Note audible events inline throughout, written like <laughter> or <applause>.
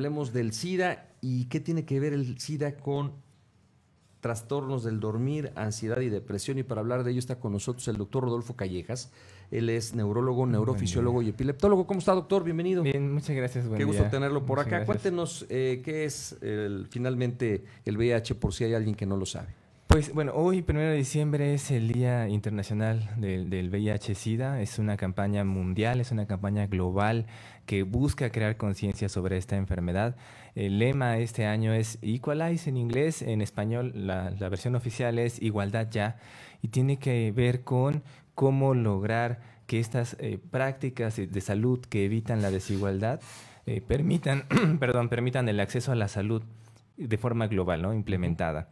Hablemos del SIDA y qué tiene que ver el SIDA con trastornos del dormir, ansiedad y depresión. Y para hablar de ello está con nosotros el doctor Rodolfo Callejas. Él es neurólogo, neurofisiólogo y epileptólogo. ¿Cómo está, doctor? Bienvenido. Bien, muchas gracias. qué gusto tenerlo por acá. Cuéntenos eh, qué es finalmente el VIH por si hay alguien que no lo sabe. Pues bueno, hoy, 1 de diciembre, es el Día Internacional del, VIH-Sida. Es una campaña mundial, es una campaña global que busca crear conciencia sobre esta enfermedad. El lema este año es Equalize en inglés, en español la, versión oficial es Igualdad ya, y tiene que ver con cómo lograr que estas eh, prácticas de salud que evitan la desigualdad eh, permitan, <clears throat> perdón, permitan el acceso a la salud de forma global, ¿no? implementada.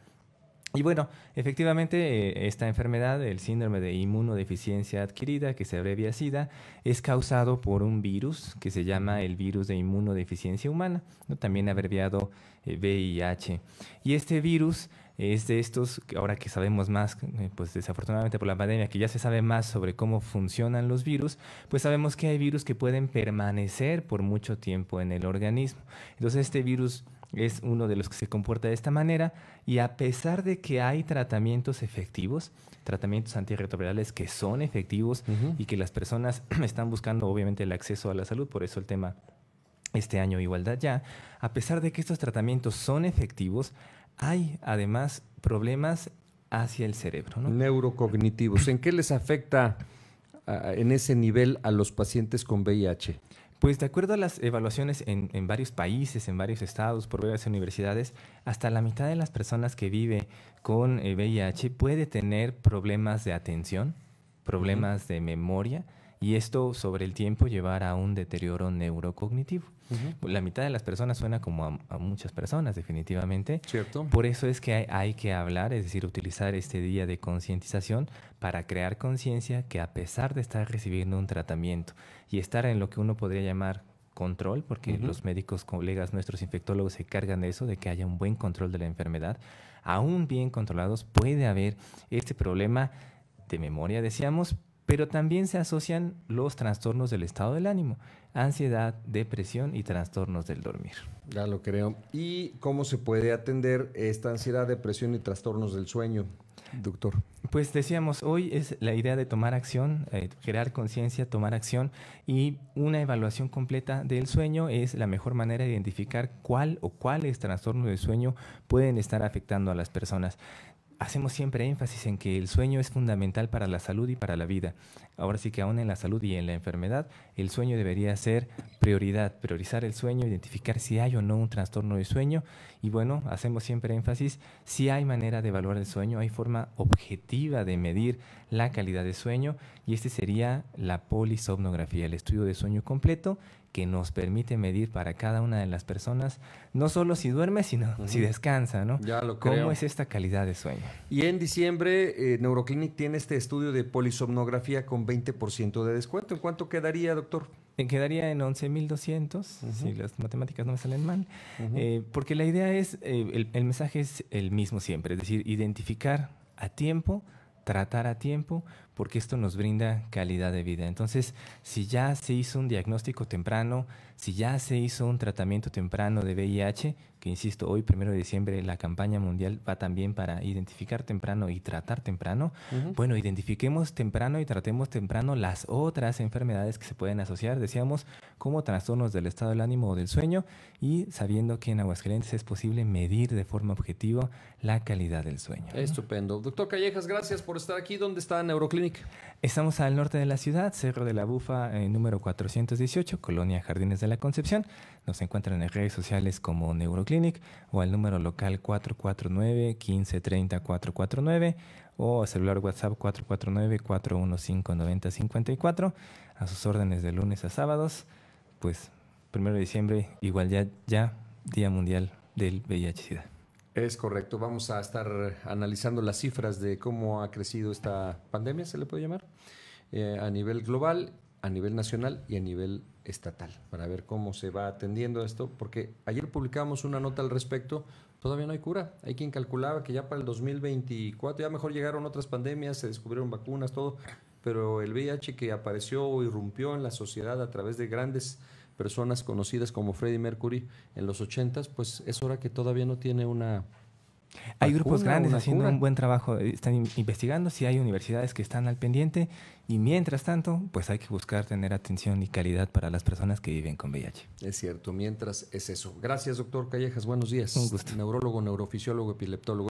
Y bueno, efectivamente, eh, esta enfermedad, el síndrome de inmunodeficiencia adquirida, que se abrevia SIDA, es causado por un virus que se llama el virus de inmunodeficiencia humana, también abreviado VIH. Eh, y este virus es de estos, ahora que sabemos más, eh, pues desafortunadamente por la pandemia, que ya se sabe más sobre cómo funcionan los virus, pues sabemos que hay virus que pueden permanecer por mucho tiempo en el organismo. Entonces este virus es uno de los que se comporta de esta manera y a pesar de que hay tratamientos efectivos, tratamientos antirretrovirales que son efectivos y que las personas <clears throat> están buscando obviamente el acceso a la salud, por eso el tema este año Igualdad Ya, a pesar de que estos tratamientos son efectivos, hay además problemas hacia el cerebro. Neurocognitivos, ¿en qué les afecta en ese nivel a los pacientes con VIH? Pues de acuerdo a las evaluaciones en, varios países, en varios estados, por varias universidades, hasta la mitad de las personas que vive con VIH eh, puede tener problemas de atención, problemas de memoria, y esto sobre el tiempo llevar a un deterioro neurocognitivo. La mitad de las personas suena como a, muchas personas, definitivamente. Cierto. Por eso es que hay, que hablar, es decir, utilizar este día de concientización para crear conciencia que a pesar de estar recibiendo un tratamiento y estar en lo que uno podría llamar control, porque los médicos colegas, nuestros infectólogos se cargan de eso, de que haya un buen control de la enfermedad, aún bien controlados puede haber este problema de memoria, decíamos, pero también se asocian los trastornos del estado del ánimo, ansiedad, depresión y trastornos del dormir. Ya lo creo. ¿Y cómo se puede atender esta ansiedad, depresión y trastornos del sueño, doctor? Pues decíamos, hoy es la idea de tomar acción, eh, crear conciencia, tomar acción y una evaluación completa del sueño es la mejor manera de identificar cuál o cuáles trastornos del sueño pueden estar afectando a las personas hacemos siempre énfasis en que el sueño es fundamental para la salud y para la vida. Ahora sí que aún en la salud y en la enfermedad, el sueño debería ser prioridad, priorizar el sueño, identificar si hay o no un trastorno de sueño. Y bueno, hacemos siempre énfasis, si hay manera de evaluar el sueño, hay forma objetiva de medir la calidad de sueño y este sería la polisomnografía, el estudio de sueño completo que nos permite medir para cada una de las personas, no solo si duerme, sino si descansa, ¿no? Ya lo creo. ¿Cómo es esta calidad de sueño? Y en diciembre, eh, Neuroclinic tiene este estudio de polisomnografía con 20% de descuento. ¿En cuánto quedaría, doctor? Eh, quedaría en 11.200, si las matemáticas no me salen mal, eh, porque la idea es, el, el mensaje es el mismo siempre, es decir, identificar a tiempo tratar a tiempo porque esto nos brinda calidad de vida. Entonces, si ya se hizo un diagnóstico temprano, si ya se hizo un tratamiento temprano de VIH, insisto, hoy, primero de diciembre, la campaña mundial va también para identificar temprano y tratar temprano. Bueno, identifiquemos temprano y tratemos temprano las otras enfermedades que se pueden asociar, decíamos, como trastornos del estado del ánimo o del sueño, y sabiendo que en Aguascalientes es posible medir de forma objetiva la calidad del sueño. Estupendo. Doctor Callejas, gracias por estar aquí. ¿Dónde está Neuroclinic? Estamos al norte de la ciudad, Cerro de la Bufa, eh, número 418, Colonia Jardines de la Concepción. Nos encuentran en redes sociales como Neuroclinic o al número local 449-1530-449 o celular WhatsApp 449-415-9054. A sus órdenes de lunes a sábados, pues primero de diciembre, igual ya, ya Día Mundial del VIH-Sida. Es correcto, vamos a estar analizando las cifras de cómo ha crecido esta pandemia, se le puede llamar, eh, a nivel global, a nivel nacional y a nivel estatal, para ver cómo se va atendiendo esto, porque ayer publicamos una nota al respecto, todavía no hay cura, hay quien calculaba que ya para el 2024, ya mejor llegaron otras pandemias, se descubrieron vacunas, todo, pero el VIH que apareció o irrumpió en la sociedad a través de grandes personas conocidas como Freddie Mercury en los ochentas, pues es hora que todavía no tiene una... Hay grupos grandes haciendo un buen trabajo, eh, están investigando si hay universidades que están al pendiente y mientras tanto, pues hay que buscar tener atención y calidad para las personas que viven con VIH. Es cierto, mientras es eso. Gracias, doctor Callejas, buenos días. Un gusto. Neurólogo, neurofisiólogo, epileptólogo.